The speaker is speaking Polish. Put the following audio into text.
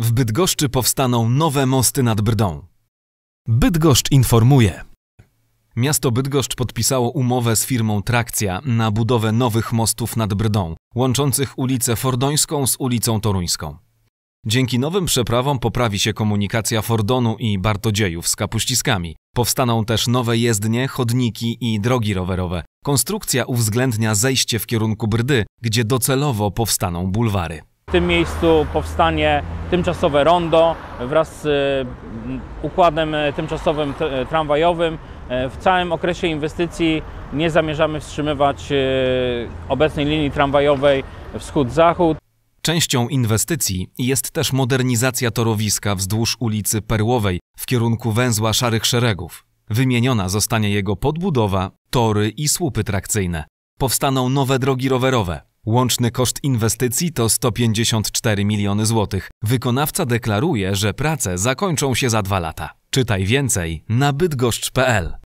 W Bydgoszczy powstaną nowe mosty nad Brdą. Bydgoszcz informuje. Miasto Bydgoszcz podpisało umowę z firmą Trakcja na budowę nowych mostów nad Brdą, łączących ulicę Fordońską z ulicą Toruńską. Dzięki nowym przeprawom poprawi się komunikacja Fordonu i Bartodziejów z Kapuściskami. Powstaną też nowe jezdnie, chodniki i drogi rowerowe. Konstrukcja uwzględnia zejście w kierunku Brdy, gdzie docelowo powstaną bulwary. W tym miejscu powstanie tymczasowe rondo wraz z mm, układem e, tymczasowym e, tramwajowym. E, w całym okresie inwestycji nie zamierzamy wstrzymywać obecnej linii tramwajowej wschód-zachód. Częścią inwestycji jest też modernizacja torowiska wzdłuż ulicy Perłowej w kierunku węzła Szarych Szeregów. Wymieniona zostanie jego podbudowa, tory i słupy trakcyjne. Powstaną nowe drogi rowerowe, Łączny koszt inwestycji to 154 miliony złotych. Wykonawca deklaruje, że prace zakończą się za dwa lata. Czytaj więcej na bydgoszcz.pl.